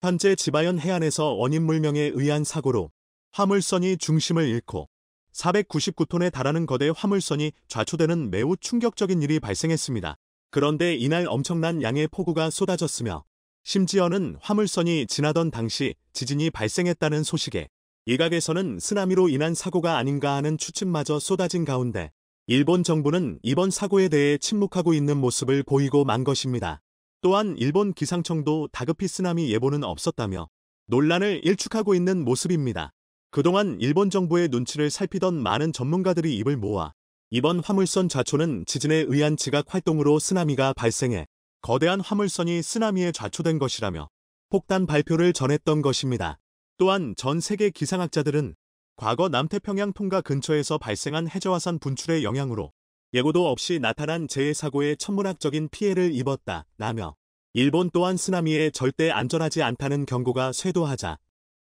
현재 지바현 해안에서 원인 물명에 의한 사고로 화물선이 중심을 잃고 499톤에 달하는 거대 화물선이 좌초되는 매우 충격적인 일이 발생했습니다. 그런데 이날 엄청난 양의 폭우가 쏟아졌으며 심지어는 화물선이 지나던 당시 지진이 발생했다는 소식에 일각에서는 쓰나미로 인한 사고가 아닌가 하는 추측마저 쏟아진 가운데 일본 정부는 이번 사고에 대해 침묵하고 있는 모습을 보이고 만 것입니다. 또한 일본 기상청도 다급히 쓰나미 예보는 없었다며 논란을 일축하고 있는 모습입니다. 그동안 일본 정부의 눈치를 살피던 많은 전문가들이 입을 모아 이번 화물선 좌초는 지진에 의한 지각 활동으로 쓰나미가 발생해 거대한 화물선이 쓰나미에 좌초된 것이라며 폭탄 발표를 전했던 것입니다. 또한 전 세계 기상학자들은 과거 남태평양 통과 근처에서 발생한 해저화산 분출의 영향으로 예고도 없이 나타난 재해 사고에 천문학적인 피해를 입었다, 라며 일본 또한 쓰나미에 절대 안전하지 않다는 경고가 쇄도하자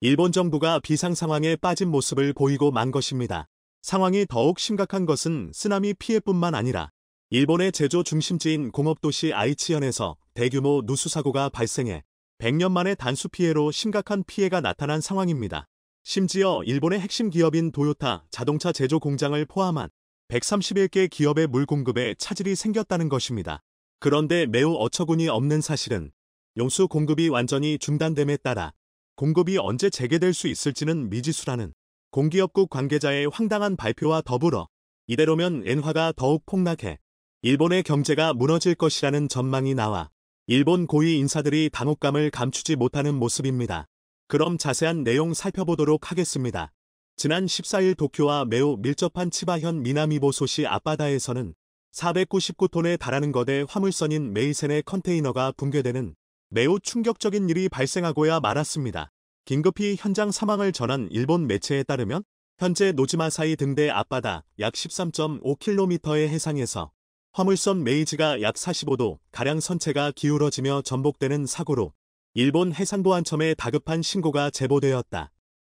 일본 정부가 비상 상황에 빠진 모습을 보이고 만 것입니다. 상황이 더욱 심각한 것은 쓰나미 피해뿐만 아니라 일본의 제조 중심지인 공업도시 아이치현에서 대규모 누수사고가 발생해 100년 만에 단수 피해로 심각한 피해가 나타난 상황입니다. 심지어 일본의 핵심 기업인 도요타 자동차 제조 공장을 포함한 131개 기업의 물 공급에 차질이 생겼다는 것입니다. 그런데 매우 어처구니 없는 사실은 용수 공급이 완전히 중단됨에 따라 공급이 언제 재개될 수 있을지는 미지수라는 공기업국 관계자의 황당한 발표와 더불어 이대로면 엔화가 더욱 폭락해 일본의 경제가 무너질 것이라는 전망이 나와 일본 고위 인사들이 당혹감을 감추지 못하는 모습입니다. 그럼 자세한 내용 살펴보도록 하겠습니다. 지난 14일 도쿄와 매우 밀접한 치바현 미나미보소시 앞바다에서는 499톤에 달하는 거대 화물선인 메이센의 컨테이너가 붕괴되는 매우 충격적인 일이 발생하고야 말았습니다. 긴급히 현장 사망을 전한 일본 매체에 따르면 현재 노지마사이 등대 앞바다 약 13.5km의 해상에서 화물선 메이지가 약 45도 가량 선체가 기울어지며 전복되는 사고로 일본 해상보안청에 다급한 신고가 제보되었다.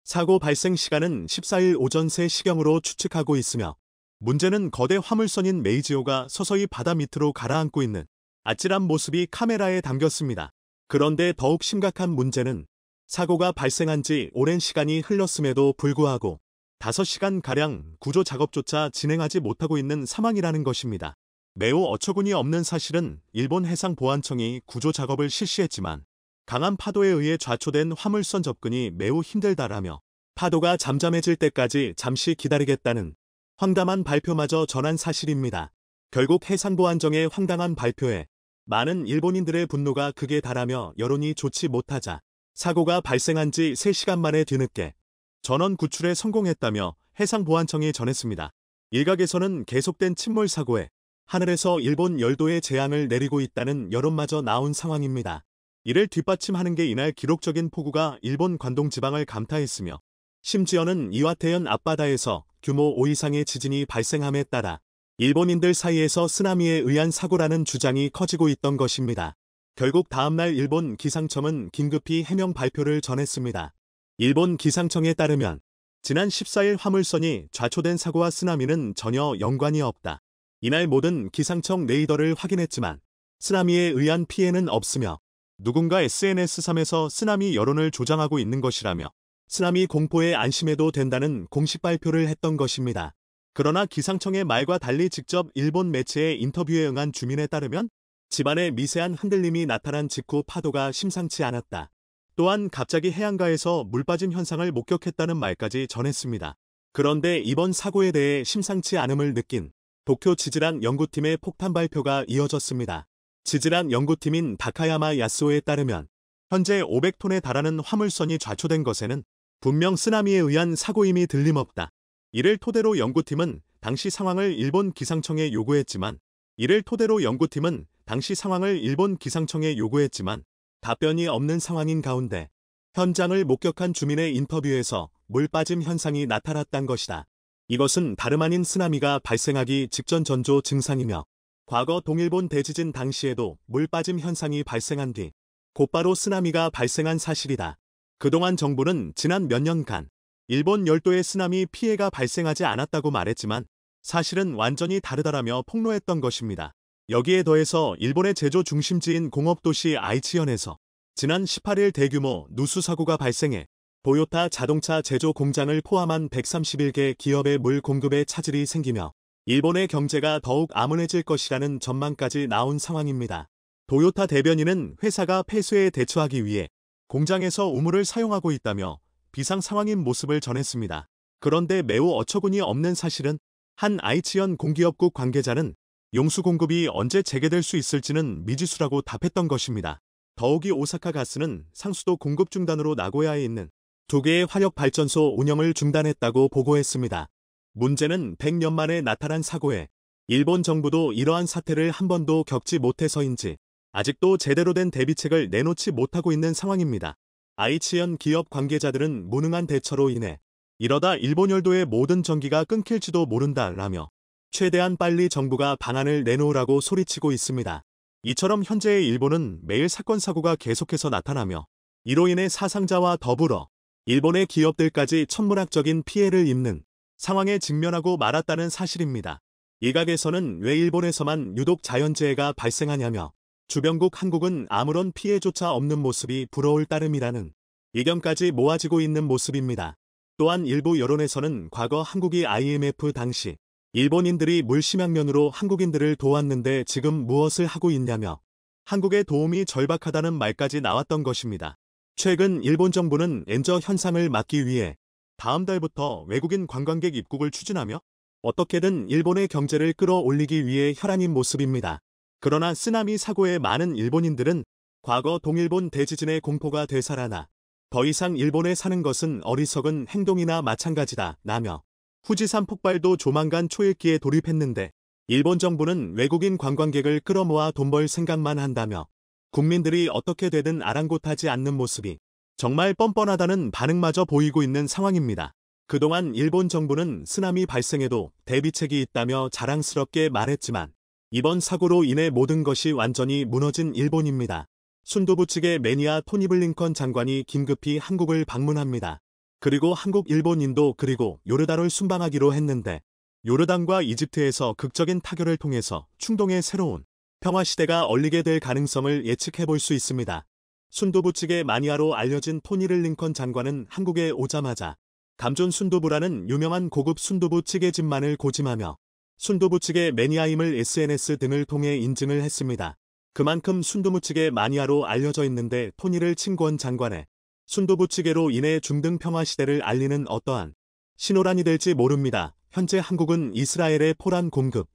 사고 발생 시간은 14일 오전 3시경으로 추측하고 있으며 문제는 거대 화물선인 메이지오가 서서히 바다 밑으로 가라앉고 있는 아찔한 모습이 카메라에 담겼습니다. 그런데 더욱 심각한 문제는 사고가 발생한 지 오랜 시간이 흘렀음에도 불구하고 5시간가량 구조 작업조차 진행하지 못하고 있는 사망이라는 것입니다. 매우 어처구니 없는 사실은 일본 해상보안청이 구조 작업을 실시했지만 강한 파도에 의해 좌초된 화물선 접근이 매우 힘들다라며 파도가 잠잠해질 때까지 잠시 기다리겠다는 황당한 발표마저 전한 사실입니다. 결국 해상보안정의 황당한 발표에 많은 일본인들의 분노가 극에 달하며 여론이 좋지 못하자 사고가 발생한 지 3시간 만에 뒤늦게 전원 구출에 성공했다며 해상보안청이 전했습니다. 일각에서는 계속된 침몰 사고에 하늘에서 일본 열도의 재앙을 내리고 있다는 여론마저 나온 상황입니다. 이를 뒷받침하는 게 이날 기록적인 폭우가 일본 관동 지방을 감타했으며 심지어는 이와태현 앞바다에서 규모 5 이상의 지진이 발생함에 따라 일본인들 사이에서 쓰나미에 의한 사고라는 주장이 커지고 있던 것입니다. 결국 다음날 일본 기상청은 긴급히 해명 발표를 전했습니다. 일본 기상청에 따르면 지난 14일 화물선이 좌초된 사고와 쓰나미는 전혀 연관이 없다. 이날 모든 기상청 레이더를 확인했지만 쓰나미에 의한 피해는 없으며 누군가 s n s 3에서 쓰나미 여론을 조장하고 있는 것이라며 쓰나미 공포에 안심해도 된다는 공식 발표를 했던 것입니다. 그러나 기상청의 말과 달리 직접 일본 매체의 인터뷰에 응한 주민에 따르면 집안에 미세한 흔들림이 나타난 직후 파도가 심상치 않았다. 또한 갑자기 해안가에서 물빠짐 현상을 목격했다는 말까지 전했습니다. 그런데 이번 사고에 대해 심상치 않음을 느낀 도쿄 지질환 연구팀의 폭탄 발표가 이어졌습니다. 지질환 연구팀인 다카야마 야스오에 따르면 현재 500톤에 달하는 화물선이 좌초된 것에는 분명 쓰나미에 의한 사고임이 들림없다. 이를 토대로 연구팀은 당시 상황을 일본 기상청에 요구했지만 이를 토대로 연구팀은 당시 상황을 일본 기상청에 요구했지만 답변이 없는 상황인 가운데 현장을 목격한 주민의 인터뷰에서 물빠짐 현상이 나타났단 것이다. 이것은 다름 아닌 쓰나미가 발생하기 직전 전조 증상이며 과거 동일본 대지진 당시에도 물빠짐 현상이 발생한 뒤 곧바로 쓰나미가 발생한 사실이다. 그동안 정부는 지난 몇 년간 일본 열도의 쓰나미 피해가 발생하지 않았다고 말했지만 사실은 완전히 다르다라며 폭로했던 것입니다. 여기에 더해서 일본의 제조 중심지인 공업도시 아이치현에서 지난 18일 대규모 누수 사고가 발생해 도요타 자동차 제조 공장을 포함한 131개 기업의 물 공급에 차질이 생기며 일본의 경제가 더욱 암울해질 것이라는 전망까지 나온 상황입니다. 도요타 대변인은 회사가 폐쇄에 대처하기 위해 공장에서 우물을 사용하고 있다며 비상 상황인 모습을 전했습니다. 그런데 매우 어처구니 없는 사실은 한 아이치현 공기업국 관계자는 용수 공급이 언제 재개될 수 있을지는 미지수라고 답했던 것입니다. 더욱이 오사카 가스는 상수도 공급 중단으로 나고야에 있는 두 개의 화력 발전소 운영을 중단했다고 보고했습니다. 문제는 100년 만에 나타난 사고에 일본 정부도 이러한 사태를 한 번도 겪지 못해서인지 아직도 제대로 된 대비책을 내놓지 못하고 있는 상황입니다. 아이치현 기업 관계자들은 무능한 대처로 인해 이러다 일본 열도의 모든 전기가 끊길지도 모른다라며 최대한 빨리 정부가 방안을 내놓으라고 소리치고 있습니다. 이처럼 현재의 일본은 매일 사건 사고가 계속해서 나타나며 이로 인해 사상자와 더불어 일본의 기업들까지 천문학적인 피해를 입는 상황에 직면하고 말았다는 사실입니다. 일각에서는 왜 일본에서만 유독 자연재해가 발생하냐며 주변국 한국은 아무런 피해조차 없는 모습이 부러울 따름이라는 의견까지 모아지고 있는 모습입니다. 또한 일부 여론에서는 과거 한국이 IMF 당시 일본인들이 물심양면으로 한국인들을 도왔는데 지금 무엇을 하고 있냐며 한국의 도움이 절박하다는 말까지 나왔던 것입니다. 최근 일본 정부는 엔저 현상을 막기 위해 다음 달부터 외국인 관광객 입국을 추진하며 어떻게든 일본의 경제를 끌어올리기 위해 혈안인 모습입니다. 그러나 쓰나미 사고에 많은 일본인들은 과거 동일본 대지진의 공포가 되살아나 더 이상 일본에 사는 것은 어리석은 행동이나 마찬가지다 라며 후지산 폭발도 조만간 초읽기에 돌입했는데 일본 정부는 외국인 관광객을 끌어모아 돈벌 생각만 한다며 국민들이 어떻게 되든 아랑곳하지 않는 모습이 정말 뻔뻔하다는 반응마저 보이고 있는 상황입니다. 그동안 일본 정부는 쓰나미 발생에도 대비책이 있다며 자랑스럽게 말했지만 이번 사고로 인해 모든 것이 완전히 무너진 일본입니다. 순도부 측의 매니아 토니 블링컨 장관이 긴급히 한국을 방문합니다. 그리고 한국 일본인도 그리고 요르단을 순방하기로 했는데 요르단과 이집트에서 극적인 타결을 통해서 충동의 새로운 평화시대가 얼리게 될 가능성을 예측해볼 수 있습니다. 순도부 측의 마니아로 알려진 토니를 링컨 장관은 한국에 오자마자 감존 순도부라는 유명한 고급 순도부 측의 집만을 고짐하며 순두부 찌개 매니아임을 SNS 등을 통해 인증을 했습니다. 그만큼 순두부 찌개 마니아로 알려져 있는데 토니를 친권 장관에 순두부 찌개로 인해 중등 평화 시대를 알리는 어떠한 신호란이 될지 모릅니다. 현재 한국은 이스라엘의 포란 공급,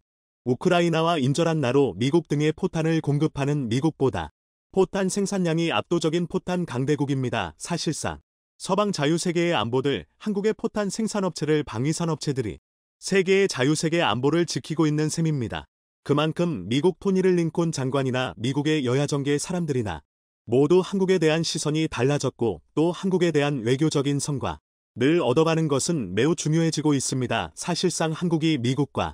우크라이나와 인절한 나로 미국 등의 포탄을 공급하는 미국보다 포탄 생산량이 압도적인 포탄 강대국입니다. 사실상 서방 자유세계의 안보들 한국의 포탄 생산업체를 방위산업체들이 세계의 자유세계 안보를 지키고 있는 셈입니다. 그만큼 미국 토니를 링콘 장관이나 미국의 여야 정계 사람들이나 모두 한국에 대한 시선이 달라졌고 또 한국에 대한 외교적인 성과 늘 얻어가는 것은 매우 중요해지고 있습니다. 사실상 한국이 미국과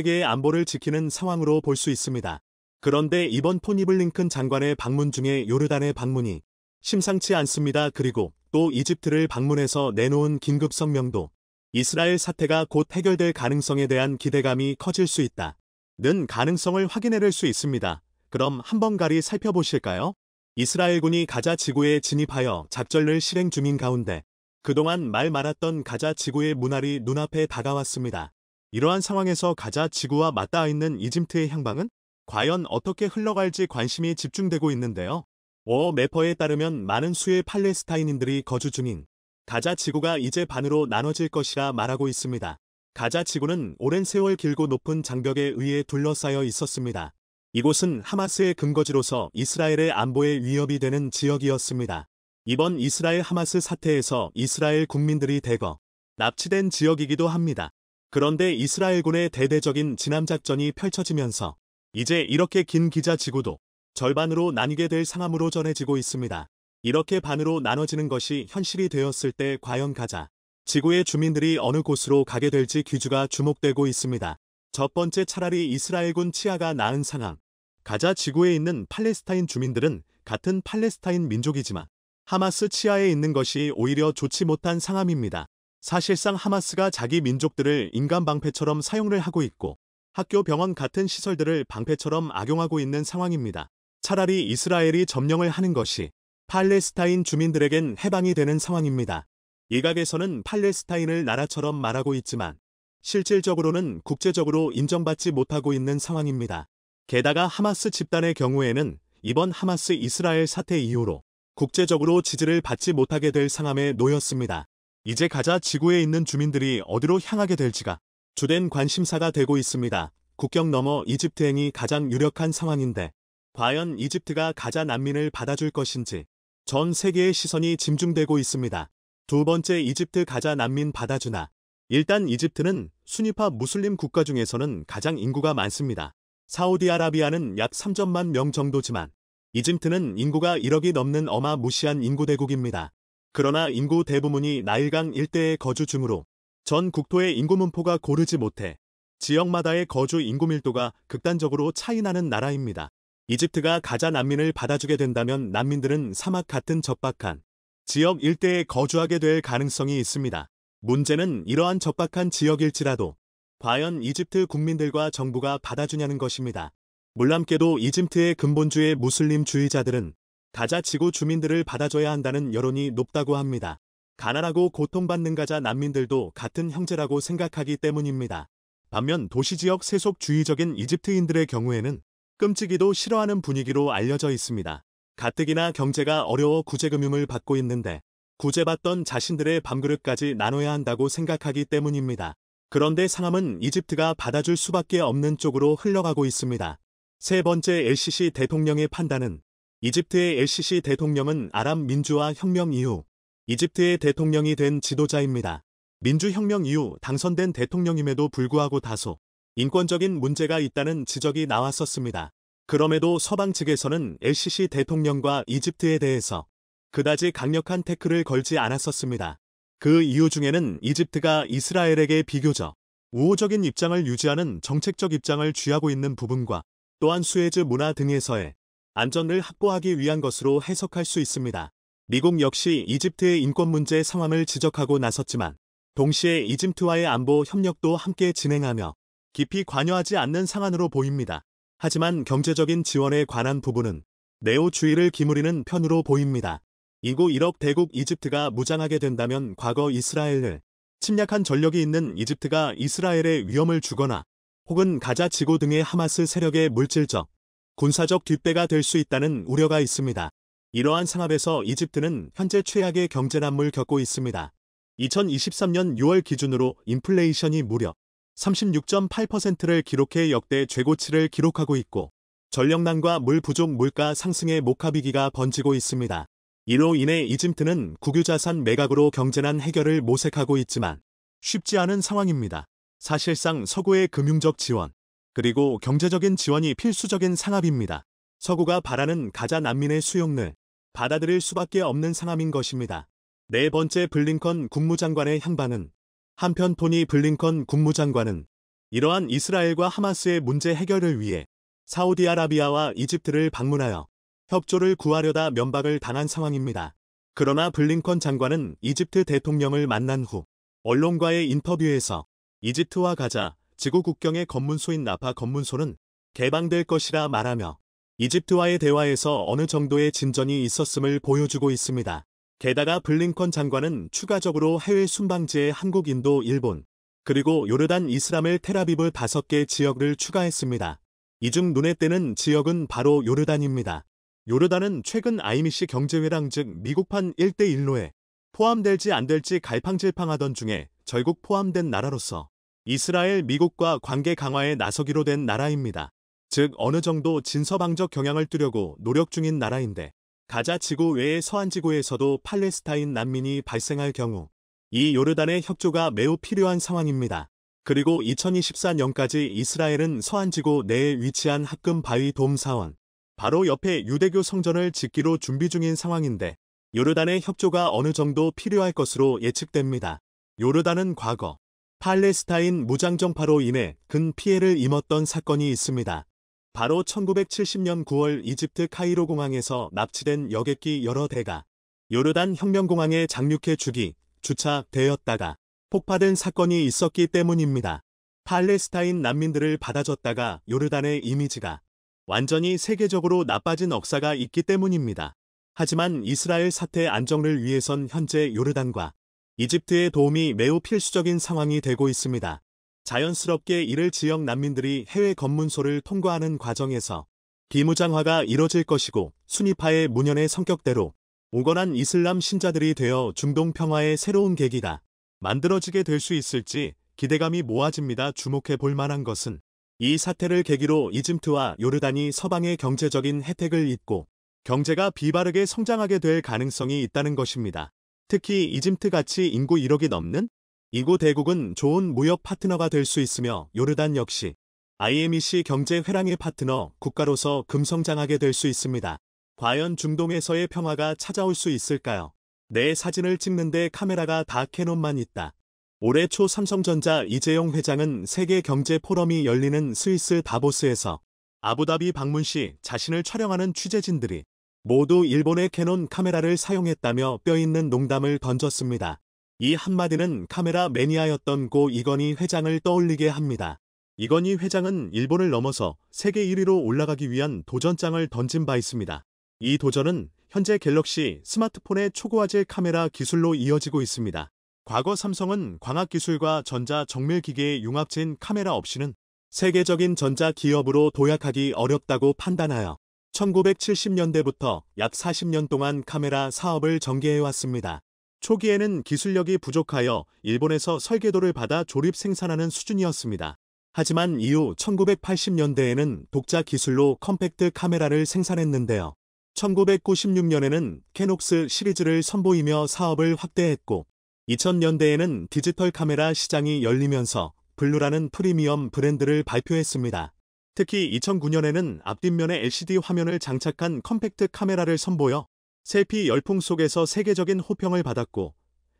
자유세계의 안보를 지키는 상황으로 볼 수 있습니다. 그런데 이번 토니 블링큰 장관의 방문 중에 요르단의 방문이 심상치 않습니다. 그리고 또 이집트를 방문해서 내놓은 긴급 성명도 이스라엘 사태가 곧 해결될 가능성에 대한 기대감이 커질 수 있다. 는 가능성을 확인해낼 수 있습니다. 그럼 한번 가리 살펴보실까요? 이스라엘군이 가자 지구에 진입하여 작전을 실행 중인 가운데 그동안 말 많았던 가자 지구의 문화리 눈앞에 다가왔습니다. 이러한 상황에서 가자 지구와 맞닿아 있는 이집트의 향방은 과연 어떻게 흘러갈지 관심이 집중되고 있는데요. 워 매퍼에 따르면 많은 수의 팔레스타인인들이 거주 중인 가자 지구가 이제 반으로 나눠질 것이라 말하고 있습니다. 가자 지구는 오랜 세월 길고 높은 장벽에 의해 둘러싸여 있었습니다. 이곳은 하마스의 근거지로서 이스라엘의 안보에 위협이 되는 지역이었습니다. 이번 이스라엘 하마스 사태에서 이스라엘 국민들이 대거 납치된 지역이기도 합니다. 그런데 이스라엘군의 대대적인 진압작전이 펼쳐지면서 이제 이렇게 긴 기자 지구도 절반으로 나뉘게 될 상황으로 전해지고 있습니다. 이렇게 반으로 나눠지는 것이 현실이 되었을 때 과연 가자. 지구의 주민들이 어느 곳으로 가게 될지 귀주가 주목되고 있습니다. 첫 번째 차라리 이스라엘군 치아가 나은 상황. 가자 지구에 있는 팔레스타인 주민들은 같은 팔레스타인 민족이지만 하마스 치아에 있는 것이 오히려 좋지 못한 상황입니다. 사실상 하마스가 자기 민족들을 인간 방패처럼 사용을 하고 있고 학교 병원 같은 시설들을 방패처럼 악용하고 있는 상황입니다. 차라리 이스라엘이 점령을 하는 것이 팔레스타인 주민들에겐 해방이 되는 상황입니다. 일각에서는 팔레스타인을 나라처럼 말하고 있지만 실질적으로는 국제적으로 인정받지 못하고 있는 상황입니다. 게다가 하마스 집단의 경우에는 이번 하마스 이스라엘 사태 이후로 국제적으로 지지를 받지 못하게 될상황에 놓였습니다. 이제 가자 지구에 있는 주민들이 어디로 향하게 될지가 주된 관심사가 되고 있습니다. 국경 넘어 이집트행이 가장 유력한 상황인데 과연 이집트가 가자 난민을 받아줄 것인지 전 세계의 시선이 집중되고 있습니다. 두 번째 이집트 가자 난민 받아주나 일단 이집트는 순위파 무슬림 국가 중에서는 가장 인구가 많습니다. 사우디아라비아는 약 3천만 명 정도지만 이집트는 인구가 1억이 넘는 어마무시한 인구대국입니다. 그러나 인구 대부분이 나일강 일대에 거주 중으로 전 국토의 인구문포가 고르지 못해 지역마다의 거주 인구 밀도가 극단적으로 차이나는 나라입니다. 이집트가 가자 난민을 받아주게 된다면 난민들은 사막 같은 적박한 지역 일대에 거주하게 될 가능성이 있습니다. 문제는 이러한 적박한 지역일지라도 과연 이집트 국민들과 정부가 받아주냐는 것입니다. 물람께도 이집트의 근본주의 무슬림주의자들은 가자 지구 주민들을 받아줘야 한다는 여론이 높다고 합니다. 가난하고 고통받는 가자 난민들도 같은 형제라고 생각하기 때문입니다. 반면 도시지역 세속주의적인 이집트인들의 경우에는 끔찍이도 싫어하는 분위기로 알려져 있습니다. 가뜩이나 경제가 어려워 구제금융을 받고 있는데 구제받던 자신들의 밤그릇까지 나눠야 한다고 생각하기 때문입니다. 그런데 상암은 이집트가 받아줄 수밖에 없는 쪽으로 흘러가고 있습니다. 세 번째 LCC 대통령의 판단은 이집트의 LCC 대통령은 아랍 민주화 혁명 이후 이집트의 대통령이 된 지도자입니다. 민주혁명 이후 당선된 대통령임에도 불구하고 다소 인권적인 문제가 있다는 지적이 나왔었습니다. 그럼에도 서방 측에서는 LCC 대통령과 이집트에 대해서 그다지 강력한 태클을 걸지 않았었습니다. 그 이유 중에는 이집트가 이스라엘에게 비교적 우호적인 입장을 유지하는 정책적 입장을 취하고 있는 부분과 또한 수에즈 문화 등에서의 안전을 확보하기 위한 것으로 해석할 수 있습니다. 미국 역시 이집트의 인권 문제 상황을 지적하고 나섰지만 동시에 이집트와의 안보 협력도 함께 진행하며 깊이 관여하지 않는 상황으로 보입니다. 하지만 경제적인 지원에 관한 부분은 네오 주의를 기울이는 편으로 보입니다. 이고 1억 대국 이집트가 무장하게 된다면 과거 이스라엘을 침략한 전력이 있는 이집트가 이스라엘에 위험을 주거나 혹은 가자 지구 등의 하마스 세력의 물질적, 군사적 뒷배가 될 수 있다는 우려가 있습니다. 이러한 상황에서 이집트는 현재 최악의 경제난물 겪고 있습니다. 2023년 6월 기준으로 인플레이션이 무려 36.8%를 기록해 역대 최고치를 기록하고 있고 전력난과 물 부족 물가 상승의 목합비기가 번지고 있습니다. 이로 인해 이집트는 국유자산 매각으로 경제난 해결을 모색하고 있지만 쉽지 않은 상황입니다. 사실상 서구의 금융적 지원 그리고 경제적인 지원이 필수적인 상압입니다. 서구가 바라는 가자 난민의 수용을 받아들일 수밖에 없는 상황인 것입니다. 네 번째 블링컨 국무장관의 향방은 한편 토니 블링컨 국무장관은 이러한 이스라엘과 하마스의 문제 해결을 위해 사우디아라비아와 이집트를 방문하여 협조를 구하려다 면박을 당한 상황입니다. 그러나 블링컨 장관은 이집트 대통령을 만난 후 언론과의 인터뷰에서 이집트와 가자 지구 국경의 검문소인 나파 검문소는 개방될 것이라 말하며 이집트와의 대화에서 어느 정도의 진전이 있었음을 보여주고 있습니다. 게다가 블링컨 장관은 추가적으로 해외 순방지에 한국, 인도, 일본, 그리고 요르단 이스라엘 테라비브 5개 지역을 추가했습니다. 이 중 눈에 띄는 지역은 바로 요르단입니다. 요르단은 최근 IMC 경제회랑 즉 미국판 1대1로에 포함될지 안 될지 갈팡질팡하던 중에 결국 포함된 나라로서 이스라엘 미국과 관계 강화에 나서기로 된 나라입니다. 즉 어느 정도 진서방적 경향을 뚜려고 노력 중인 나라인데 가자 지구 외의 서한 지구에서도 팔레스타인 난민이 발생할 경우 이 요르단의 협조가 매우 필요한 상황입니다. 그리고 2024년까지 이스라엘은 서한 지구 내에 위치한 합금 바위 돔 사원 바로 옆에 유대교 성전을 짓기로 준비 중인 상황인데 요르단의 협조가 어느 정도 필요할 것으로 예측됩니다. 요르단은 과거 팔레스타인 무장정파로 인해 큰 피해를 입었던 사건이 있습니다. 바로 1970년 9월 이집트 카이로 공항에서 납치된 여객기 여러 대가 요르단 혁명공항에 장륙해 주기 주차되었다가 폭파된 사건이 있었기 때문입니다. 팔레스타인 난민들을 받아줬다가 요르단의 이미지가 완전히 세계적으로 나빠진 역사가 있기 때문입니다. 하지만 이스라엘 사태 안정을 위해선 현재 요르단과 이집트의 도움이 매우 필수적인 상황이 되고 있습니다. 자연스럽게 이를 지역 난민들이 해외 검문소를 통과하는 과정에서 비무장화가 이뤄질 것이고 순위파의 문연의 성격대로 오건한 이슬람 신자들이 되어 중동 평화의 새로운 계기가 만들어지게 될 수 있을지 기대감이 모아집니다. 주목해 볼 만한 것은 이 사태를 계기로 이집트와 요르단이 서방의 경제적인 혜택을 입고 경제가 비바르게 성장하게 될 가능성이 있다는 것입니다. 특히 이집트같이 인구 1억이 넘는 이곳 대국은 좋은 무역 파트너가 될 수 있으며 요르단 역시 IMEC 경제 회랑의 파트너 국가로서 금성장하게 될 수 있습니다. 과연 중동에서의 평화가 찾아올 수 있을까요? 내 사진을 찍는데 카메라가 다 캐논만 있다. 올해 초 삼성전자 이재용 회장은 세계 경제 포럼이 열리는 스위스 다보스에서 아부다비 방문 시 자신을 촬영하는 취재진들이 모두 일본의 캐논 카메라를 사용했다며 뼈있는 농담을 던졌습니다. 이 한마디는 카메라 매니아였던 고 이건희 회장을 떠올리게 합니다. 이건희 회장은 일본을 넘어서 세계 1위로 올라가기 위한 도전장을 던진 바 있습니다. 이 도전은 현재 갤럭시 스마트폰의 초고화질 카메라 기술로 이어지고 있습니다. 과거 삼성은 광학기술과 전자 정밀기계의 융합진 카메라 없이는 세계적인 전자 기업으로 도약하기 어렵다고 판단하여 1970년대부터 약 40년 동안 카메라 사업을 전개해왔습니다. 초기에는 기술력이 부족하여 일본에서 설계도를 받아 조립 생산하는 수준이었습니다. 하지만 이후 1980년대에는 독자 기술로 컴팩트 카메라를 생산했는데요. 1996년에는 캐녹스 시리즈를 선보이며 사업을 확대했고 2000년대에는 디지털 카메라 시장이 열리면서 블루라는 프리미엄 브랜드를 발표했습니다. 특히 2009년에는 앞뒷면에 LCD 화면을 장착한 컴팩트 카메라를 선보여 셀피 열풍 속에서 세계적인 호평을 받았고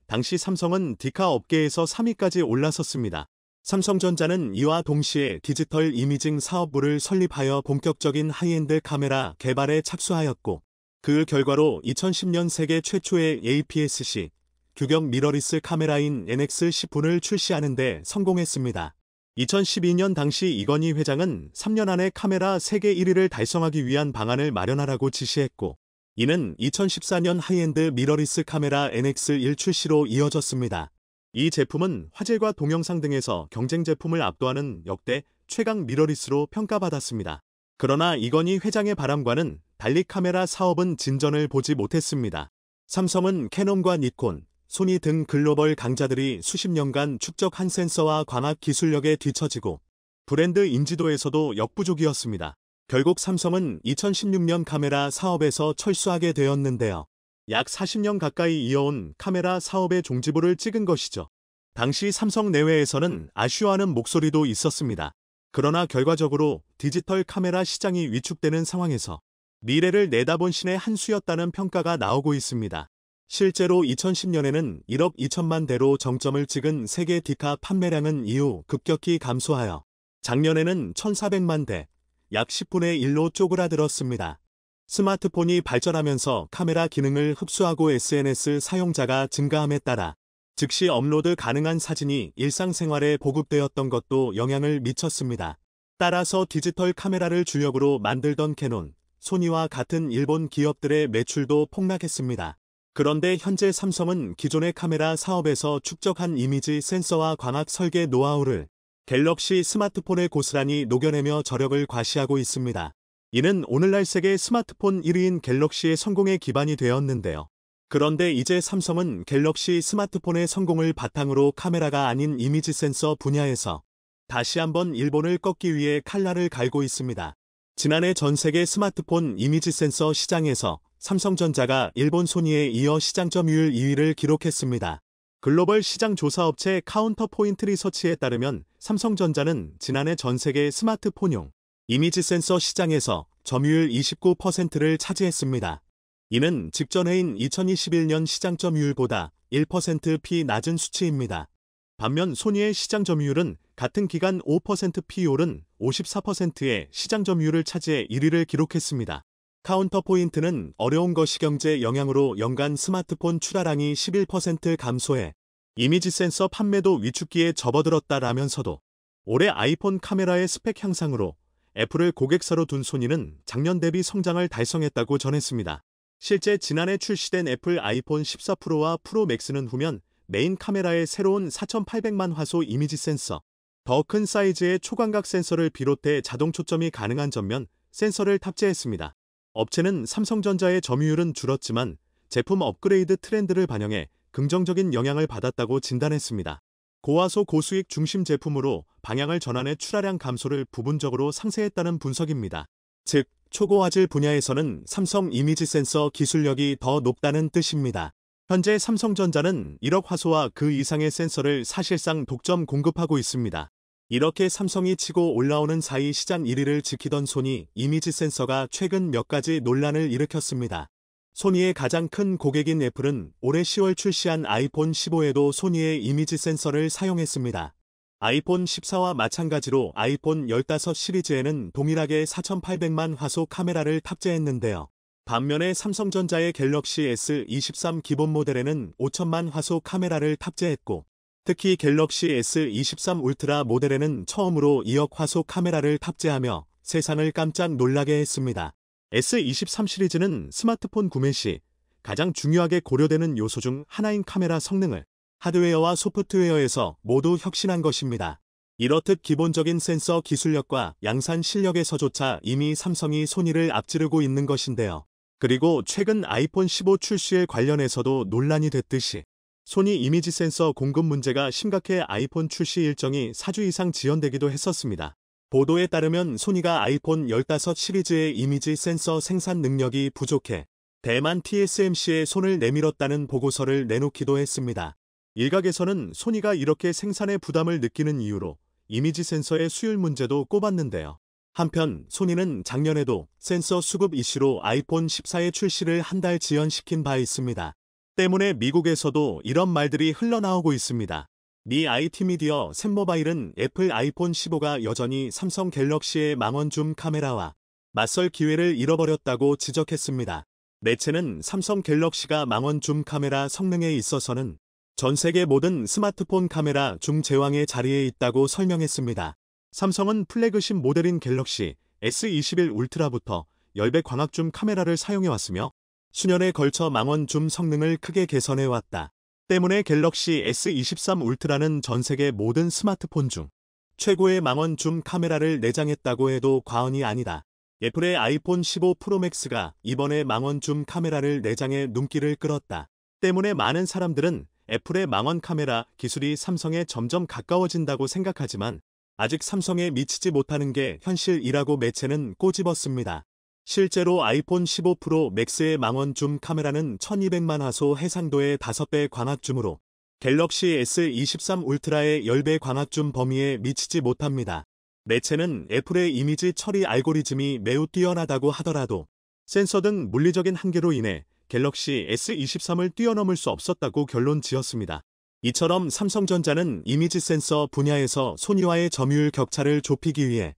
당시 삼성은 디카 업계에서 3위까지 올라섰습니다. 삼성전자는 이와 동시에 디지털 이미징 사업부를 설립하여 본격적인 하이엔드 카메라 개발에 착수하였고 그 결과로 2010년 세계 최초의 APS-C 규격 미러리스 카메라인 NX10을 출시하는 데 성공했습니다. 2012년 당시 이건희 회장은 3년 안에 카메라 세계 1위를 달성하기 위한 방안을 마련하라고 지시했고 이는 2014년 하이엔드 미러리스 카메라 NX1 출시로 이어졌습니다. 이 제품은 화질과 동영상 등에서 경쟁 제품을 압도하는 역대 최강 미러리스로 평가받았습니다. 그러나 이건희 회장의 바람과는 달리 카메라 사업은 진전을 보지 못했습니다. 삼성은 캐논과 니콘, 소니 등 글로벌 강자들이 수십 년간 축적한 센서와 광학 기술력에 뒤처지고 브랜드 인지도에서도 역부족이었습니다. 결국 삼성은 2016년 카메라 사업에서 철수하게 되었는데요. 약 40년 가까이 이어온 카메라 사업의 종지부를 찍은 것이죠. 당시 삼성 내외에서는 아쉬워하는 목소리도 있었습니다. 그러나 결과적으로 디지털 카메라 시장이 위축되는 상황에서 미래를 내다본 신의 한 수였다는 평가가 나오고 있습니다. 실제로 2010년에는 1억 2천만 대로 정점을 찍은 세계 디카 판매량은 이후 급격히 감소하여 작년에는 1,400만 대, 약 10분의 1로 쪼그라들었습니다. 스마트폰이 발전하면서 카메라 기능을 흡수하고 SNS 사용자가 증가함에 따라 즉시 업로드 가능한 사진이 일상생활에 보급되었던 것도 영향을 미쳤습니다. 따라서 디지털 카메라를 주력으로 만들던 캐논, 소니와 같은 일본 기업들의 매출도 폭락했습니다. 그런데 현재 삼성은 기존의 카메라 사업에서 축적한 이미지 센서와 광학 설계 노하우를 갤럭시 스마트폰의 고스란히 녹여내며 저력을 과시하고 있습니다. 이는 오늘날 세계 스마트폰 1위인 갤럭시의 성공에 기반이 되었는데요. 그런데 이제 삼성은 갤럭시 스마트폰의 성공을 바탕으로 카메라가 아닌 이미지 센서 분야에서 다시 한번 일본을 꺾기 위해 칼날을 갈고 있습니다. 지난해 전 세계 스마트폰 이미지 센서 시장에서 삼성전자가 일본 소니에 이어 시장 점유율 2위를 기록했습니다. 글로벌 시장 조사업체 카운터포인트 리서치에 따르면 삼성전자는 지난해 전 세계 스마트폰용 이미지 센서 시장에서 점유율 29%를 차지했습니다. 이는 직전해인 2021년 시장 점유율보다 1%피 낮은 수치입니다. 반면 소니의 시장 점유율은 같은 기간 5%피 오른 54%의 시장 점유율을 차지해 1위를 기록했습니다. 카운터 포인트는 어려운 것이 경제 영향으로 연간 스마트폰 출하량이 11% 감소해 이미지 센서 판매도 위축기에 접어들었다라면서도 올해 아이폰 카메라의 스펙 향상으로 애플을 고객사로 둔 소니는 작년 대비 성장을 달성했다고 전했습니다. 실제 지난해 출시된 애플 아이폰 14 프로와 프로 맥스는 후면 메인 카메라의 새로운 4800만 화소 이미지 센서, 더 큰 사이즈의 초광각 센서를 비롯해 자동 초점이 가능한 전면 센서를 탑재했습니다. 업체는 삼성전자의 점유율은 줄었지만 제품 업그레이드 트렌드를 반영해 긍정적인 영향을 받았다고 진단했습니다. 고화소 고수익 중심 제품으로 방향을 전환해 출하량 감소를 부분적으로 상쇄했다는 분석입니다. 즉, 초고화질 분야에서는 삼성 이미지 센서 기술력이 더 높다는 뜻입니다. 현재 삼성전자는 1억 화소와 그 이상의 센서를 사실상 독점 공급하고 있습니다. 이렇게 삼성이 치고 올라오는 사이 시장 1위를 지키던 소니 이미지 센서가 최근 몇 가지 논란을 일으켰습니다. 소니의 가장 큰 고객인 애플은 올해 10월 출시한 아이폰 15에도 소니의 이미지 센서를 사용했습니다. 아이폰 14와 마찬가지로 아이폰 15 시리즈에는 동일하게 4800만 화소 카메라를 탑재했는데요. 반면에 삼성전자의 갤럭시 S23 기본 모델에는 5 0 0 0만 화소 카메라를 탑재했고 특히 갤럭시 S23 울트라 모델에는 처음으로 2억 화소 카메라를 탑재하며 세상을 깜짝 놀라게 했습니다. S23 시리즈는 스마트폰 구매 시 가장 중요하게 고려되는 요소 중 하나인 카메라 성능을 하드웨어와 소프트웨어에서 모두 혁신한 것입니다. 이렇듯 기본적인 센서 기술력과 양산 실력에서조차 이미 삼성이 손이를 앞지르고 있는 것인데요. 그리고 최근 아이폰 15 출시에 관련해서도 논란이 됐듯이 소니 이미지 센서 공급 문제가 심각해 아이폰 출시 일정이 4주 이상 지연되기도 했었습니다. 보도에 따르면 소니가 아이폰 15 시리즈의 이미지 센서 생산 능력이 부족해 대만 TSMC에 손을 내밀었다는 보고서를 내놓기도 했습니다. 일각에서는 소니가 이렇게 생산에 부담을 느끼는 이유로 이미지 센서의 수율 문제도 꼽았는데요. 한편 소니는 작년에도 센서 수급 이슈로 아이폰 14의 출시를 한 달 지연시킨 바 있습니다. 때문에 미국에서도 이런 말들이 흘러나오고 있습니다. 미 IT 미디어 샘모바일은 애플 아이폰 15가 여전히 삼성 갤럭시의 망원줌 카메라와 맞설 기회를 잃어버렸다고 지적했습니다. 매체는 삼성 갤럭시가 망원줌 카메라 성능에 있어서는 전 세계 모든 스마트폰 카메라 중 제왕의 자리에 있다고 설명했습니다. 삼성은 플래그십 모델인 갤럭시 S21 울트라부터 열배 광학줌 카메라를 사용해왔으며 수년에 걸쳐 망원 줌 성능을 크게 개선해 왔다. 때문에 갤럭시 S23 울트라는 전 세계 모든 스마트폰 중 최고의 망원 줌 카메라를 내장했다고 해도 과언이 아니다. 애플의 아이폰 15 프로맥스가 이번에 망원 줌 카메라를 내장해 눈길을 끌었다. 때문에 많은 사람들은 애플의 망원 카메라 기술이 삼성에 점점 가까워진다고 생각하지만 아직 삼성에 미치지 못하는 게 현실이라고 매체는 꼬집었습니다. 실제로 아이폰 15 프로 맥스의 망원 줌 카메라는 1200만 화소 해상도의 5배 광학 줌으로 갤럭시 S23 울트라의 10배 광학 줌 범위에 미치지 못합니다. 매체는 애플의 이미지 처리 알고리즘이 매우 뛰어나다고 하더라도 센서 등 물리적인 한계로 인해 갤럭시 S23을 뛰어넘을 수 없었다고 결론 지었습니다. 이처럼 삼성전자는 이미지 센서 분야에서 소니와의 점유율 격차를 좁히기 위해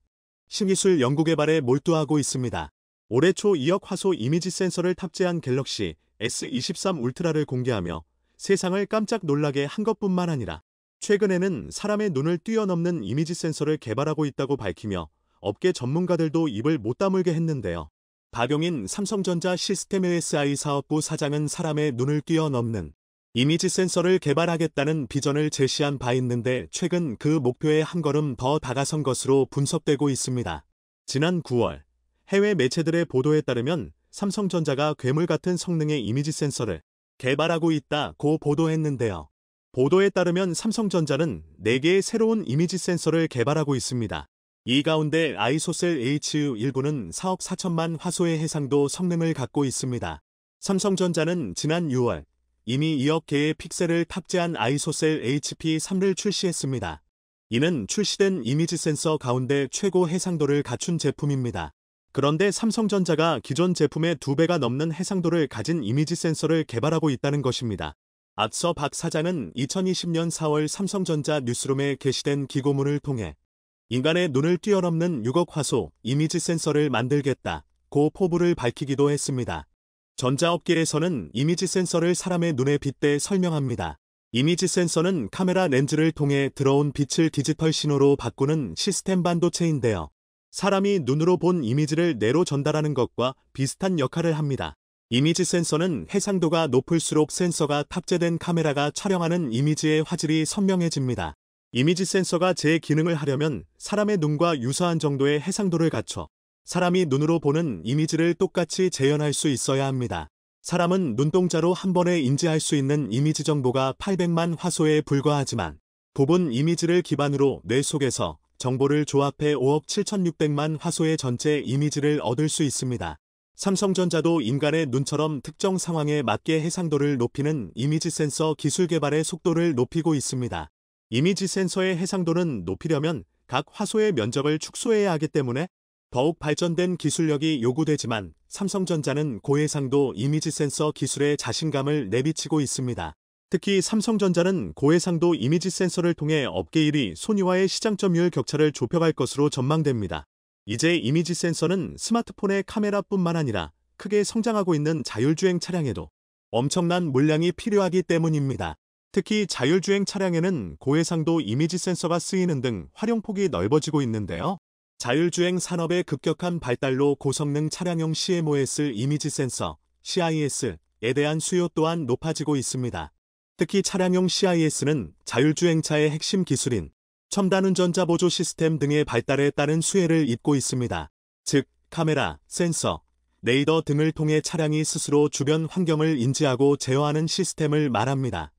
신기술 연구개발에 몰두하고 있습니다. 올해 초 2억 화소 이미지 센서를 탑재한 갤럭시 S23 울트라를 공개하며 세상을 깜짝 놀라게 한 것뿐만 아니라 최근에는 사람의 눈을 뛰어넘는 이미지 센서를 개발하고 있다고 밝히며 업계 전문가들도 입을 못 다물게 했는데요. 박용인 삼성전자 시스템 ASI 사업부 사장은 사람의 눈을 뛰어넘는 이미지 센서를 개발하겠다는 비전을 제시한 바 있는데 최근 그 목표에 한 걸음 더 다가선 것으로 분석되고 있습니다. 지난 9월 해외 매체들의 보도에 따르면 삼성전자가 괴물 같은 성능의 이미지 센서를 개발하고 있다고 보도했는데요. 보도에 따르면 삼성전자는 4개의 새로운 이미지 센서를 개발하고 있습니다. 이 가운데 아이소셀 HU19는 4억 4천만 화소의 해상도 성능을 갖고 있습니다. 삼성전자는 지난 6월 이미 2억 개의 픽셀을 탑재한 아이소셀 HP3를 출시했습니다. 이는 출시된 이미지 센서 가운데 최고 해상도를 갖춘 제품입니다. 그런데 삼성전자가 기존 제품의 2배가 넘는 해상도를 가진 이미지 센서를 개발하고 있다는 것입니다. 앞서 박 사장은 2020년 4월 삼성전자 뉴스룸에 게시된 기고문을 통해 인간의 눈을 뛰어넘는 6억 화소 이미지 센서를 만들겠다 고 포부를 밝히기도 했습니다. 전자업계에서는 이미지 센서를 사람의 눈에 빗대 설명합니다. 이미지 센서는 카메라 렌즈를 통해 들어온 빛을 디지털 신호로 바꾸는 시스템 반도체인데요. 사람이 눈으로 본 이미지를 뇌로 전달하는 것과 비슷한 역할을 합니다. 이미지 센서는 해상도가 높을수록 센서가 탑재된 카메라가 촬영하는 이미지의 화질이 선명해집니다. 이미지 센서가 제 기능을 하려면 사람의 눈과 유사한 정도의 해상도를 갖춰 사람이 눈으로 보는 이미지를 똑같이 재현할 수 있어야 합니다. 사람은 눈동자로 한 번에 인지할 수 있는 이미지 정보가 800만 화소에 불과하지만 부분 이미지를 기반으로 뇌 속에서 정보를 조합해 5억 7,600만 화소의 전체 이미지를 얻을 수 있습니다. 삼성전자도 인간의 눈처럼 특정 상황에 맞게 해상도를 높이는 이미지 센서 기술 개발의 속도를 높이고 있습니다. 이미지 센서의 해상도는 높이려면 각 화소의 면적을 축소해야 하기 때문에 더욱 발전된 기술력이 요구되지만 삼성전자는 고해상도 이미지 센서 기술에 자신감을 내비치고 있습니다. 특히 삼성전자는 고해상도 이미지 센서를 통해 업계 1위 소니와의 시장 점유율 격차를 좁혀갈 것으로 전망됩니다. 이제 이미지 센서는 스마트폰의 카메라뿐만 아니라 크게 성장하고 있는 자율주행 차량에도 엄청난 물량이 필요하기 때문입니다. 특히 자율주행 차량에는 고해상도 이미지 센서가 쓰이는 등 활용폭이 넓어지고 있는데요. 자율주행 산업의 급격한 발달로 고성능 차량용 CMOS 이미지 센서, CIS에 대한 수요 또한 높아지고 있습니다. 특히 차량용 CIS는 자율주행차의 핵심 기술인 첨단 운전자 보조 시스템 등의 발달에 따른 수혜를 입고 있습니다. 즉, 카메라, 센서, 레이더 등을 통해 차량이 스스로 주변 환경을 인지하고 제어하는 시스템을 말합니다.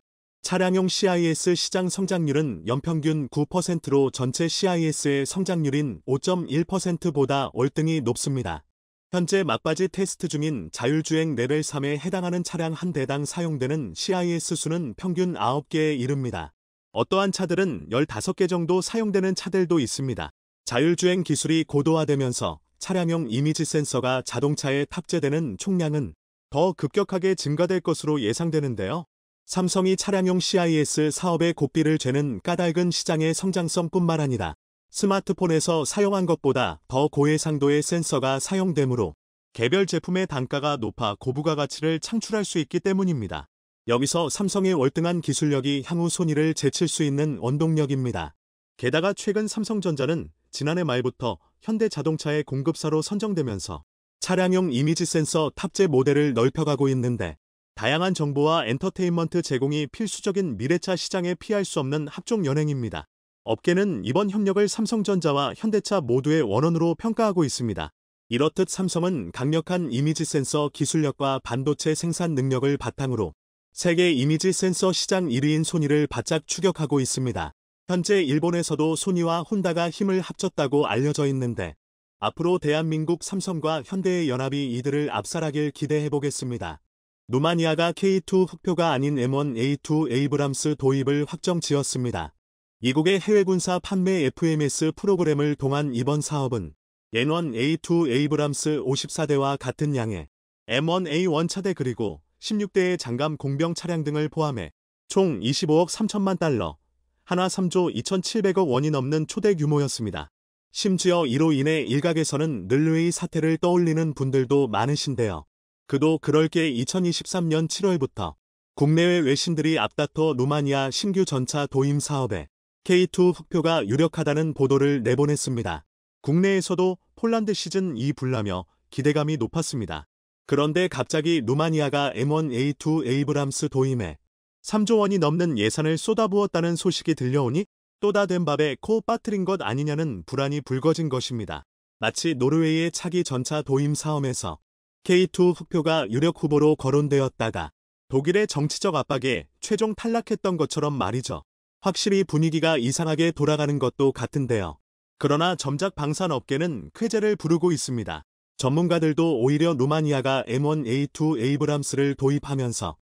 차량용 CIS 시장 성장률은 연평균 9%로 전체 CIS의 성장률인 5.1%보다 월등히 높습니다. 현재 막바지 테스트 중인 자율주행 레벨 3에 해당하는 차량 한 대당 사용되는 CIS 수는 평균 9개에 이릅니다. 어떠한 차들은 15개 정도 사용되는 차들도 있습니다. 자율주행 기술이 고도화되면서 차량용 이미지 센서가 자동차에 탑재되는 총량은 더 급격하게 증가될 것으로 예상되는데요. 삼성이 차량용 CIS 사업의 고삐를 죄는 까닭은 시장의 성장성뿐만 아니라 스마트폰에서 사용한 것보다 더 고해상도의 센서가 사용되므로 개별 제품의 단가가 높아 고부가 가치를 창출할 수 있기 때문입니다. 여기서 삼성의 월등한 기술력이 향후 손이를 제칠 수 있는 원동력입니다. 게다가 최근 삼성전자는 지난해 말부터 현대자동차의 공급사로 선정되면서 차량용 이미지 센서 탑재 모델을 넓혀가고 있는데 다양한 정보와 엔터테인먼트 제공이 필수적인 미래차 시장에 피할 수 없는 합종 연행입니다. 업계는 이번 협력을 삼성전자와 현대차 모두의 원원으로 평가하고 있습니다. 이렇듯 삼성은 강력한 이미지 센서 기술력과 반도체 생산 능력을 바탕으로 세계 이미지 센서 시장 1위인 소니를 바짝 추격하고 있습니다. 현재 일본에서도 소니와 혼다가 힘을 합쳤다고 알려져 있는데 앞으로 대한민국 삼성과 현대의 연합이 이들을 압살하길 기대해보겠습니다. 노마니아가 K2 흑표가 아닌 M1A2 에이브람스 도입을 확정 지었습니다. 미국의 해외군사 판매 FMS 프로그램을 통한 이번 사업은 N1A2 에이브람스 54대와 같은 양의 M1A1 차대 그리고 16대의 장갑 공병 차량 등을 포함해 총 25억 3천만 달러, 하나 3조 2,700억 원이 넘는 초대 규모였습니다. 심지어 이로 인해 일각에서는 늘루이 사태를 떠올리는 분들도 많으신데요. 그도 그럴 게 2023년 7월부터 국내외 외신들이 앞다퉈 루마니아 신규 전차 도입 사업에 K2 흑표가 유력하다는 보도를 내보냈습니다. 국내에서도 폴란드 시즌 2 불나며 기대감이 높았습니다. 그런데 갑자기 루마니아가 M1A2 에이브람스 도임에 3조 원이 넘는 예산을 쏟아부었다는 소식이 들려오니 또다 된 밥에 코 빠뜨린 것 아니냐는 불안이 불거진 것입니다. 마치 노르웨이의 차기 전차 도임 사업에서 K2 흑표가 유력 후보로 거론되었다가 독일의 정치적 압박에 최종 탈락했던 것처럼 말이죠. 확실히 분위기가 이상하게 돌아가는 것도 같은데요. 그러나 점작 방산 업계는 쾌재를 부르고 있습니다. 전문가들도 오히려 루마니아가 M1A2 에이브람스를 도입하면서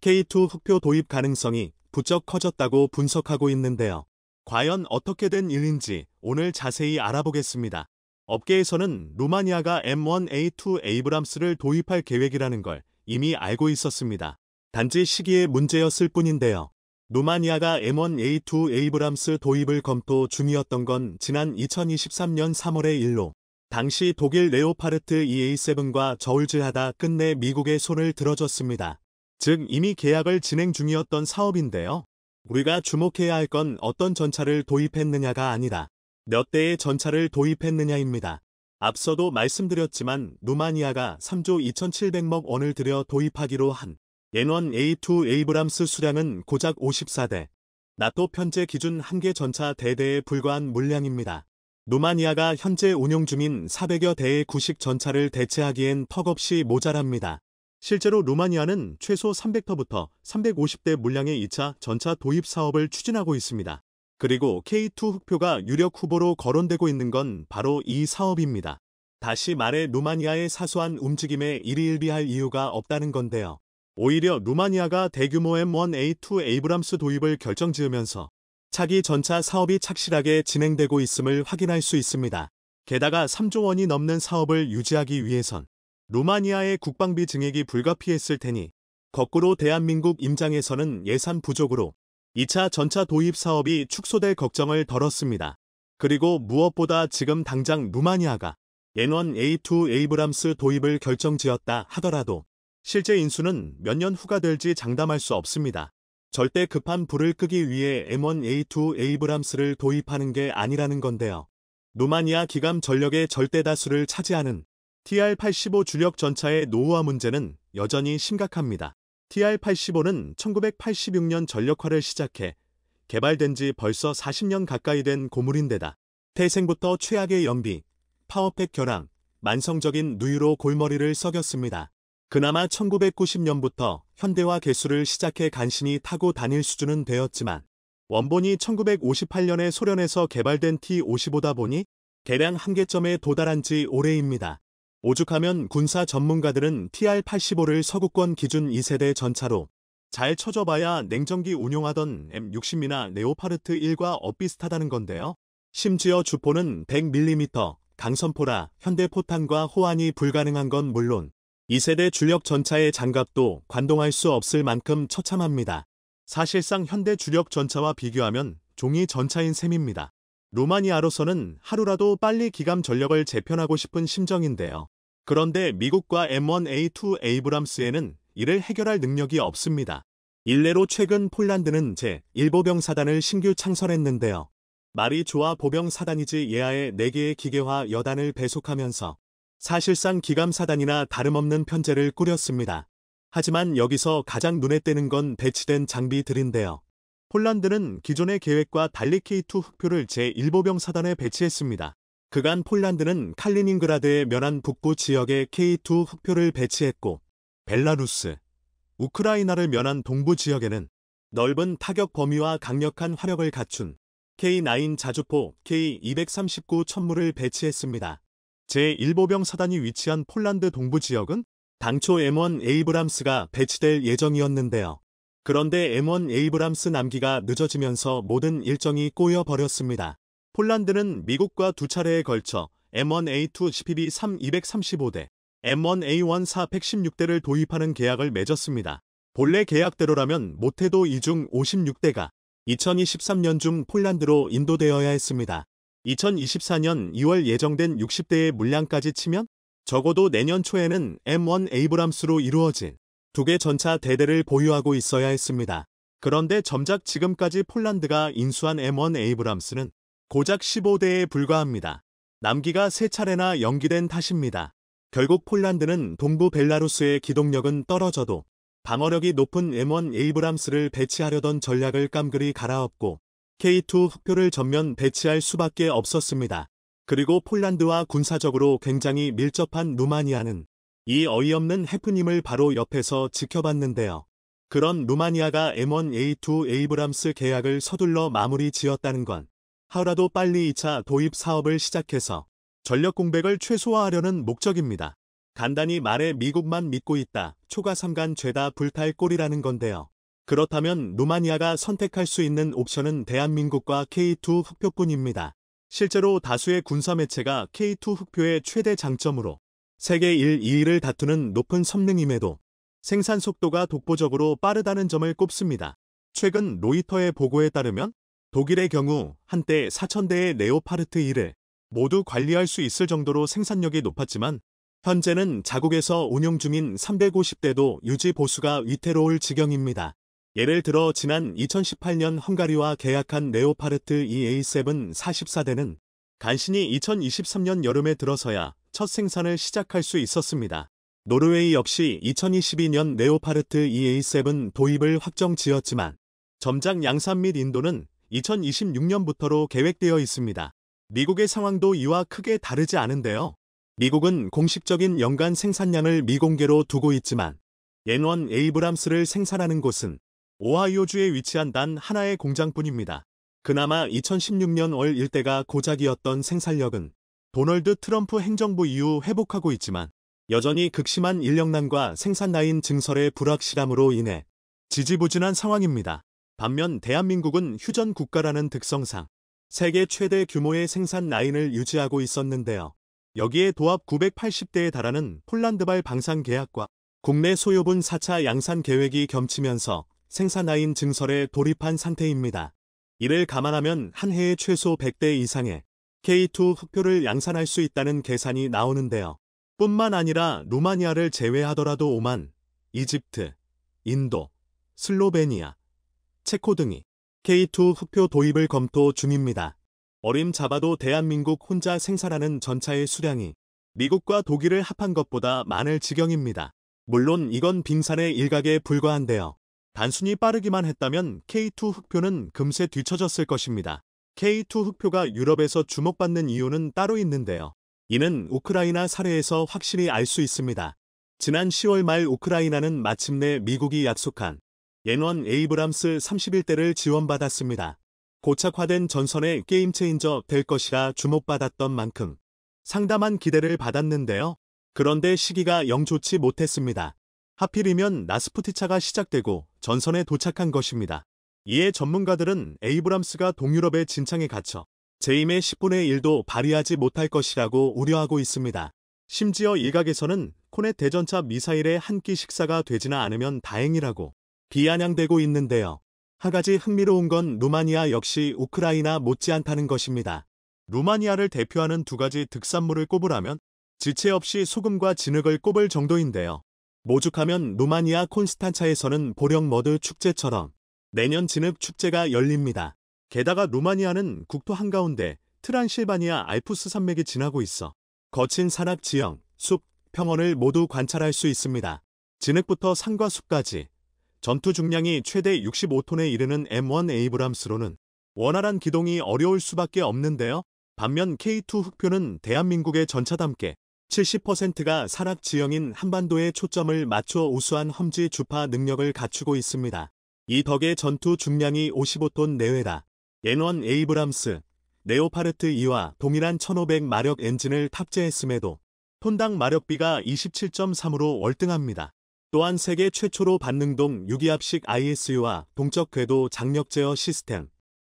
K2 흑표 도입 가능성이 부쩍 커졌다고 분석하고 있는데요. 과연 어떻게 된 일인지 오늘 자세히 알아보겠습니다. 업계에서는 루마니아가 M1A2 에이브람스를 도입할 계획이라는 걸 이미 알고 있었습니다. 단지 시기의 문제였을 뿐인데요. 루마니아가 M1A2 에이브람스 도입을 검토 중이었던 건 지난 2023년 3월의 일로 당시 독일 레오파르트 EA7과 저울질하다 끝내 미국의 손을 들어줬습니다. 즉 이미 계약을 진행 중이었던 사업인데요. 우리가 주목해야 할 건 어떤 전차를 도입했느냐가 아니라 몇 대의 전차를 도입했느냐입니다. 앞서도 말씀드렸지만 루마니아가 3조 2700억 원을 들여 도입하기로 한 예원 A2 에이브람스 수량은 고작 54대. 나토 편제 기준 한 개 전차 대대에 불과한 물량입니다. 루마니아가 현재 운용 중인 400여 대의 구식 전차를 대체하기엔 턱없이 모자랍니다. 실제로 루마니아는 최소 300터부터 350대 물량의 2차 전차 도입 사업을 추진하고 있습니다. 그리고 K2 흑표가 유력 후보로 거론되고 있는 건 바로 이 사업입니다. 다시 말해 루마니아의 사소한 움직임에 이리일비할 이유가 없다는 건데요. 오히려 루마니아가 대규모 M1A2 에이브람스 도입을 결정지으면서 차기 전차 사업이 착실하게 진행되고 있음을 확인할 수 있습니다. 게다가 3조 원이 넘는 사업을 유지하기 위해선 루마니아의 국방비 증액이 불가피했을 테니 거꾸로 대한민국 임장에서는 예산 부족으로 2차 전차 도입 사업이 축소될 걱정을 덜었습니다. 그리고 무엇보다 지금 당장 루마니아가 N1A2 에이브람스 도입을 결정지었다 하더라도 실제 인수는 몇 년 후가 될지 장담할 수 없습니다. 절대 급한 불을 끄기 위해 M1A2 에이브람스를 도입하는 게 아니라는 건데요. 루마니아 기감 전력의 절대 다수를 차지하는 TR-85 주력 전차의 노후화 문제는 여전히 심각합니다. TR-85는 1986년 전력화를 시작해 개발된 지 벌써 40년 가까이 된 고물인데다 태생부터 최악의 연비, 파워팩 결항 만성적인 누유로 골머리를 썩였습니다. 그나마 1990년부터 현대화 개수를 시작해 간신히 타고 다닐 수준은 되었지만 원본이 1958년에 소련에서 개발된 T-55다 보니 개량 한계점에 도달한 지 오래입니다. 오죽하면 군사 전문가들은 TR-85를 서구권 기준 2세대 전차로 잘 쳐줘봐야 냉전기 운용하던 M60이나 네오파르트 1과 엇비슷하다는 건데요. 심지어 주포는 100mm, 강선포라 현대포탄과 호환이 불가능한 건 물론 2세대 주력 전차의 장갑도 관동할 수 없을 만큼 처참합니다. 사실상 현대 주력 전차와 비교하면 종이 전차인 셈입니다. 루마니아로서는 하루라도 빨리 기감 전력을 재편하고 싶은 심정인데요. 그런데 미국과 M1A2 에이브람스에는 이를 해결할 능력이 없습니다. 일례로 최근 폴란드는 제1보병사단을 신규 창설했는데요. 말이 좋아 보병사단이지 예하의 4개의 기계화 여단을 배속하면서 사실상 기감사단이나 다름없는 편제를 꾸렸습니다. 하지만 여기서 가장 눈에 띄는 건 배치된 장비들인데요. 폴란드는 기존의 계획과 달리 K2 흑표를 제1보병 사단에 배치했습니다. 그간 폴란드는 칼리닝그라드의 면한 북부 지역에 K2 흑표를 배치했고 벨라루스, 우크라이나를 면한 동부 지역에는 넓은 타격 범위와 강력한 화력을 갖춘 K9 자주포 K239 천무를 배치했습니다. 제1보병 사단이 위치한 폴란드 동부 지역은 당초 M1 에이브람스가 배치될 예정이었는데요. 그런데 M1 에이브람스 남기가 늦어지면서 모든 일정이 꼬여버렸습니다. 폴란드는 미국과 두 차례에 걸쳐 M1A2 CPB 3 235대, M1A1 4 116대를 도입하는 계약을 맺었습니다. 본래 계약대로라면 못해도 이 중 56대가 2023년 중 폴란드로 인도되어야 했습니다. 2024년 2월 예정된 60대의 물량까지 치면 적어도 내년 초에는 M1 에이브람스로 이루어진 두 개 전차 대대를 보유하고 있어야 했습니다. 그런데 점작 지금까지 폴란드가 인수한 M1 에이브람스는 고작 15대에 불과합니다. 남기가 세 차례나 연기된 탓입니다. 결국 폴란드는 동부 벨라루스의 기동력은 떨어져도 방어력이 높은 M1 에이브람스를 배치하려던 전략을 깜그리 갈아엎고 K2 흑표를 전면 배치할 수밖에 없었습니다. 그리고 폴란드와 군사적으로 굉장히 밀접한 루마니아는 이 어이없는 해프님을 바로 옆에서 지켜봤는데요. 그런 루마니아가 M1A2 에이브람스 계약을 서둘러 마무리 지었다는 건 하루라도 빨리 2차 도입 사업을 시작해서 전력 공백을 최소화하려는 목적입니다. 간단히 말해 미국만 믿고 있다. 초가 삼간 죄다 불탈 꼴이라는 건데요. 그렇다면 루마니아가 선택할 수 있는 옵션은 대한민국과 K2 흑표뿐입니다. 실제로 다수의 군사 매체가 K2 흑표의 최대 장점으로 세계 1, 2위를 다투는 높은 섬능임에도 생산 속도가 독보적으로 빠르다는 점을 꼽습니다. 최근 로이터의 보고에 따르면 독일의 경우 한때 4천대의 네오파르트 1을 모두 관리할 수 있을 정도로 생산력이 높았지만 현재는 자국에서 운영 중인 350대도 유지 보수가 위태로울 지경입니다. 예를 들어 지난 2018년 헝가리와 계약한 레오파르트 EA7 44대는 간신히 2023년 여름에 들어서야 첫 생산을 시작할 수 있었습니다. 노르웨이 역시 2022년 레오파르트 EA7 도입을 확정 지었지만 점장 양산 및 인도는 2026년부터로 계획되어 있습니다. 미국의 상황도 이와 크게 다르지 않은데요. 미국은 공식적인 연간 생산량을 미공개로 두고 있지만 엔원 에이브람스를 생산하는 곳은 오하이오주에 위치한 단 하나의 공장뿐입니다. 그나마 2016년 월 일대가 고작이었던 생산력은 도널드 트럼프 행정부 이후 회복하고 있지만 여전히 극심한 인력난과 생산라인 증설의 불확실함으로 인해 지지부진한 상황입니다. 반면 대한민국은 휴전 국가라는 특성상 세계 최대 규모의 생산 라인을 유지하고 있었는데요. 여기에 도합 980대에 달하는 폴란드발 방산 계약과 국내 소요분 4차 양산 계획이 겸치면서 생산라인 증설에 돌입한 상태입니다. 이를 감안하면 한 해에 최소 100대 이상의 K2 흑표를 양산할 수 있다는 계산이 나오는데요. 뿐만 아니라 루마니아를 제외하더라도 오만, 이집트, 인도, 슬로베니아, 체코 등이 K2 흑표 도입을 검토 중입니다. 어림 잡아도 대한민국 혼자 생산하는 전차의 수량이 미국과 독일을 합한 것보다 많을 지경입니다. 물론 이건 빙산의 일각에 불과한데요. 단순히 빠르기만 했다면 K2 흑표는 금세 뒤처졌을 것입니다. K2 흑표가 유럽에서 주목받는 이유는 따로 있는데요. 이는 우크라이나 사례에서 확실히 알 수 있습니다. 지난 10월 말 우크라이나는 마침내 미국이 약속한 예원 에이브람스 31대를 지원받았습니다. 고착화된 전선의 게임 체인저 될 것이라 주목받았던 만큼 상담한 기대를 받았는데요. 그런데 시기가 영 좋지 못했습니다. 하필이면 나스푸티차가 시작되고 전선에 도착한 것입니다. 이에 전문가들은 에이브람스가 동유럽의 진창에 갇혀 제임의 10분의 1도 발휘하지 못할 것이라고 우려하고 있습니다. 심지어 일각에서는 코넷 대전차 미사일의 한 끼 식사가 되지나 않으면 다행이라고 비아냥대고 있는데요. 한가지 흥미로운 건 루마니아 역시 우크라이나 못지않다는 것입니다. 루마니아를 대표하는 두 가지 특산물을 꼽으라면 지체 없이 소금과 진흙을 꼽을 정도인데요. 모죽하면 루마니아 콘스탄차에서는 보령머드 축제처럼 내년 진흙 축제가 열립니다. 게다가 루마니아는 국토 한가운데 트란실바니아 알프스 산맥이 지나고 있어 거친 산악 지형, 숲, 평원을 모두 관찰할 수 있습니다. 진흙부터 산과 숲까지 전투 중량이 최대 65톤에 이르는 M1 에이브람스로는 원활한 기동이 어려울 수밖에 없는데요. 반면 K2 흑표는 대한민국의 전차담게 70%가 산악 지형인 한반도에 초점을 맞춰 우수한 험지 주파 능력을 갖추고 있습니다. 이 덕에 전투 중량이 55톤 내외다. N1 에이브람스, 네오파르트 2와 동일한 1500마력 엔진을 탑재했음에도 톤당 마력비가 27.3으로 월등합니다. 또한 세계 최초로 반능동 유기압식 ISU와 동적 궤도 장력 제어 시스템,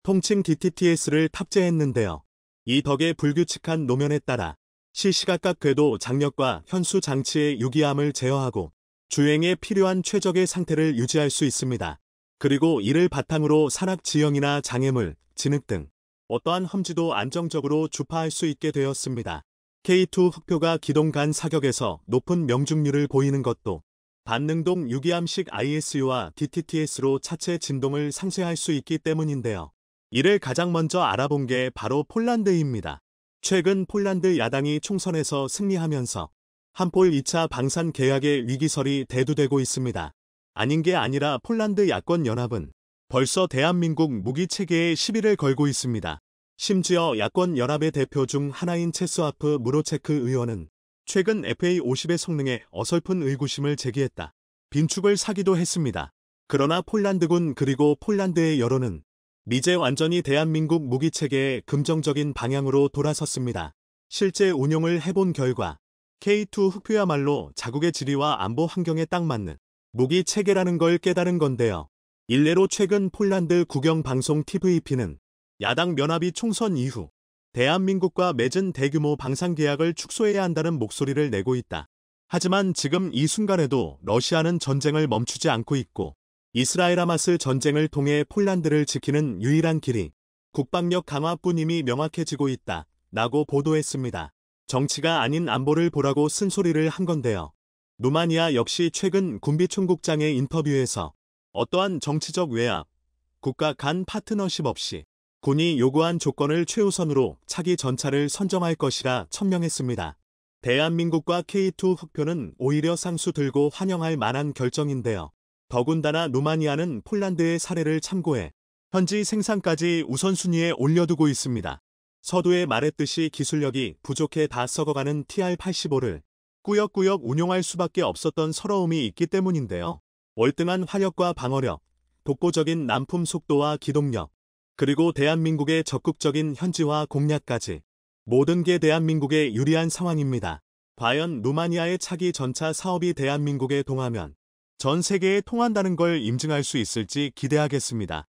통칭 DTTS를 탑재했는데요. 이 덕에 불규칙한 노면에 따라 시시각각 궤도 장력과 현수 장치의 유기함을 제어하고 주행에 필요한 최적의 상태를 유지할 수 있습니다. 그리고 이를 바탕으로 산악 지형이나 장애물, 진흙 등 어떠한 험지도 안정적으로 주파할 수 있게 되었습니다. K2 흑표가 기동 간 사격에서 높은 명중률을 보이는 것도 반능동 유기함식 ISU와 DTTS로 차체 진동을 상쇄할 수 있기 때문인데요. 이를 가장 먼저 알아본 게 바로 폴란드입니다. 최근 폴란드 야당이 총선에서 승리하면서 한폴 2차 방산 계약의 위기설이 대두되고 있습니다. 아닌 게 아니라 폴란드 야권 연합은 벌써 대한민국 무기 체계에 시비를 걸고 있습니다. 심지어 야권 연합의 대표 중 하나인 체스와프 무로체크 의원은 최근 FA50의 성능에 어설픈 의구심을 제기했다. 빈축을 사기도 했습니다. 그러나 폴란드군 그리고 폴란드의 여론은 미제 완전히 대한민국 무기체계의 긍정적인 방향으로 돌아섰습니다. 실제 운영을 해본 결과 K2 흑표야말로 자국의 지리와 안보 환경에 딱 맞는 무기체계라는 걸 깨달은 건데요. 일례로 최근 폴란드 국영방송 TVP는 야당 면합이 총선 이후 대한민국과 맺은 대규모 방산계약을 축소해야 한다는 목소리를 내고 있다. 하지만 지금 이 순간에도 러시아는 전쟁을 멈추지 않고 있고 이스라엘 하마스 전쟁을 통해 폴란드를 지키는 유일한 길이 국방력 강화뿐임이 명확해지고 있다. 라고 보도했습니다. 정치가 아닌 안보를 보라고 쓴소리를 한 건데요. 루마니아 역시 최근 군비총국장의 인터뷰에서 어떠한 정치적 외압, 국가 간 파트너십 없이 군이 요구한 조건을 최우선으로 차기 전차를 선정할 것이라 천명했습니다. 대한민국과 K2 흑표는 오히려 상수 들고 환영할 만한 결정인데요. 더군다나 루마니아는 폴란드의 사례를 참고해 현지 생산까지 우선순위에 올려두고 있습니다. 서두에 말했듯이 기술력이 부족해 다 썩어가는 TR85를 꾸역꾸역 운용할 수밖에 없었던 서러움이 있기 때문인데요. 월등한 화력과 방어력, 독보적인 난품 속도와 기동력, 그리고 대한민국의 적극적인 현지화 공략까지 모든 게 대한민국에 유리한 상황입니다. 과연 루마니아의 차기 전차 사업이 대한민국에 동하면 전 세계에 통한다는 걸 임증할 수 있을지 기대하겠습니다.